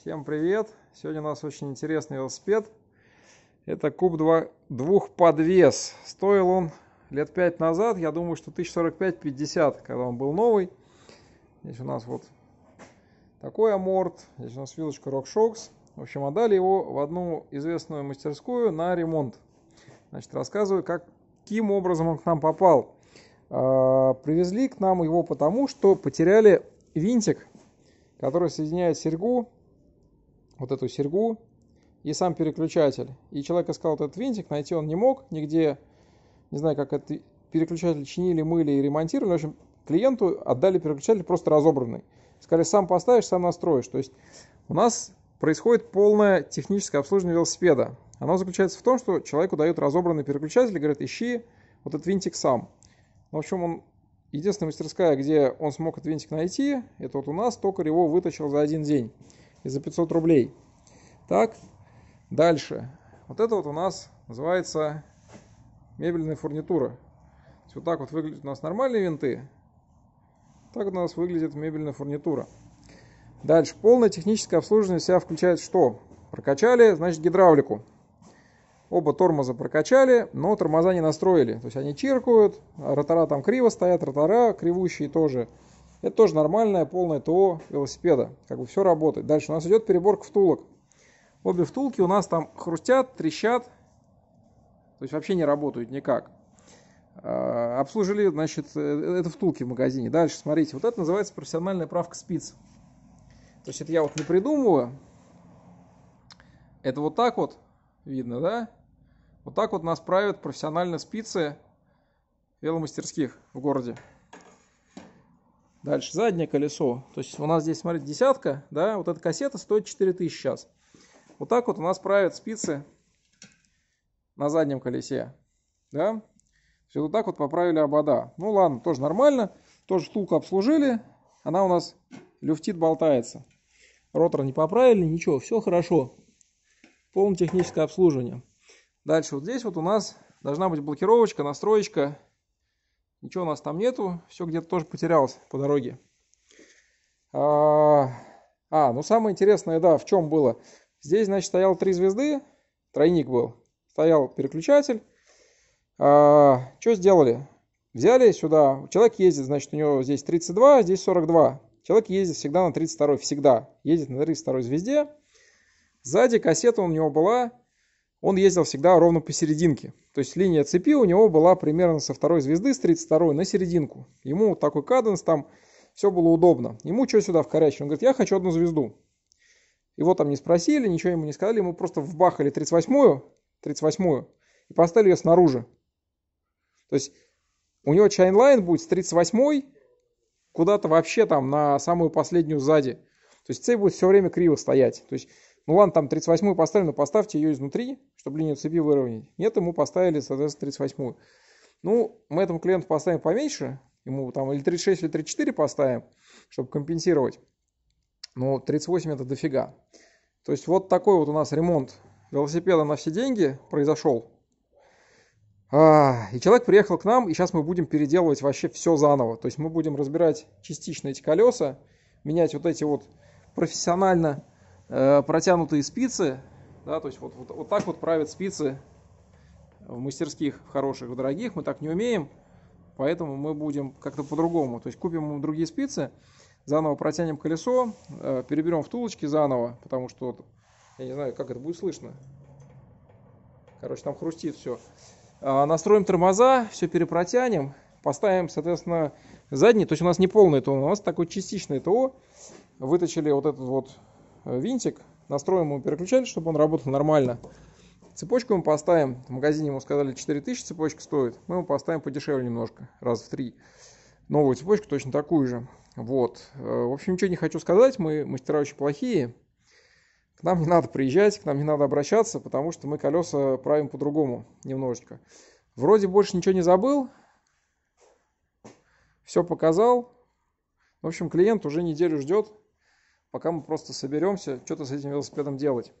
Всем привет! Сегодня у нас очень интересный велосипед. Это куб 2, двухподвес. Стоил он лет 5 назад, я думаю, что 1045-50, когда он был новый. Здесь у нас вот такой аморт, здесь у нас вилочка RockShox. В общем, отдали его в одну известную мастерскую на ремонт. Значит, рассказываю, как, каким образом он к нам попал. А, привезли к нам его потому, что потеряли винтик, который соединяет серьгу вот эту серьгу и сам переключатель. И человек искал этот винтик, найти он не мог нигде. Не знаю, как этот переключатель чинили, мыли и ремонтировали. В общем, клиенту отдали переключатель просто разобранный. Сказали, сам поставишь, сам настроишь. То есть у нас происходит полное техническое обслуживание велосипеда. Оно заключается в том, что человеку дают разобранный переключатель и говорят, ищи вот этот винтик сам. Ну, в общем, он единственная мастерская, где он смог этот винтик найти, это вот у нас, только его вытащил за один день и за 500 рублей. Так, дальше. Вот это вот у нас называется мебельная фурнитура. вот так вот выглядят у нас нормальные винты. Так у нас выглядит мебельная фурнитура. Дальше. Полное техническое обслуживание себя включает что? Прокачали, значит, гидравлику. Оба тормоза прокачали, но тормоза не настроили. То есть они чиркают, ротора там криво стоят, ротора кривущие тоже. Это тоже нормальное полное ТО велосипеда. Как бы все работает. Дальше у нас идет переборка втулок. Обе втулки у нас там хрустят, трещат. То есть вообще не работают никак. А, обслужили, значит, э, это втулки в магазине. Дальше, смотрите, вот это называется профессиональная правка спиц. То есть это я вот не придумываю. Это вот так вот видно, да? Вот так вот нас правят профессионально спицы веломастерских в городе. Дальше заднее колесо. То есть у нас здесь, смотрите, десятка, да, вот эта кассета стоит 4000 сейчас. Вот так вот у нас правят спицы на заднем колесе, да. Все вот так вот поправили обода. Ну ладно, тоже нормально, тоже штуку обслужили, она у нас люфтит, болтается. Ротор не поправили, ничего, все хорошо. Полное техническое обслуживание. Дальше вот здесь вот у нас должна быть блокировочка, настроечка Ничего у нас там нету, все где-то тоже потерялось по дороге. А, а, ну самое интересное, да, в чем было. Здесь, значит, стоял три звезды, тройник был, стоял переключатель. А, что сделали? Взяли сюда, человек ездит, значит, у него здесь 32, а здесь 42. Человек ездит всегда на 32, всегда. Ездит на 32 звезде. Сзади кассета у него была он ездил всегда ровно посерединке. То есть линия цепи у него была примерно со второй звезды, с 32 на серединку. Ему такой каденс там, все было удобно. Ему что сюда вкорячили? Он говорит, я хочу одну звезду. Его там не спросили, ничего ему не сказали, ему просто вбахали 38-ю, 38-ю, и поставили ее снаружи. То есть у него чайнлайн будет с 38-й куда-то вообще там на самую последнюю сзади. То есть цепь будет все время криво стоять. То есть, ну ладно, там 38-ю поставили, но поставьте ее изнутри, чтобы линию цепи выровнять. Нет, ему поставили, соответственно, 38 Ну, мы этому клиенту поставим поменьше, ему там или 36, или 34 поставим, чтобы компенсировать. Но 38 это дофига. То есть вот такой вот у нас ремонт велосипеда на все деньги произошел. А, и человек приехал к нам, и сейчас мы будем переделывать вообще все заново. То есть мы будем разбирать частично эти колеса, менять вот эти вот профессионально э, протянутые спицы, да, то есть вот, вот, вот так вот правят спицы в мастерских, хороших, в дорогих. Мы так не умеем, поэтому мы будем как-то по-другому. То есть купим другие спицы, заново протянем колесо, э, переберем втулочки заново, потому что я не знаю, как это будет слышно. Короче, там хрустит все. А, настроим тормоза, все перепротянем, поставим, соответственно, задний. То есть у нас не полное ТО, у нас такой частичное ТО. Выточили вот этот вот э, винтик, настроим ему переключатель, чтобы он работал нормально. Цепочку мы поставим, в магазине ему сказали 4000 цепочка стоит, мы ему поставим подешевле немножко, раз в три. Новую цепочку точно такую же. Вот. Э, в общем, ничего не хочу сказать, мы мастера очень плохие. К нам не надо приезжать, к нам не надо обращаться, потому что мы колеса правим по-другому немножечко. Вроде больше ничего не забыл, все показал. В общем, клиент уже неделю ждет, пока мы просто соберемся, что-то с этим велосипедом делать.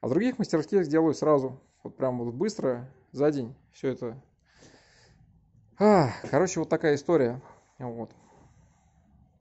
А в других мастерских сделаю сразу, вот прям вот быстро, за день, все это. А, короче, вот такая история. Вот.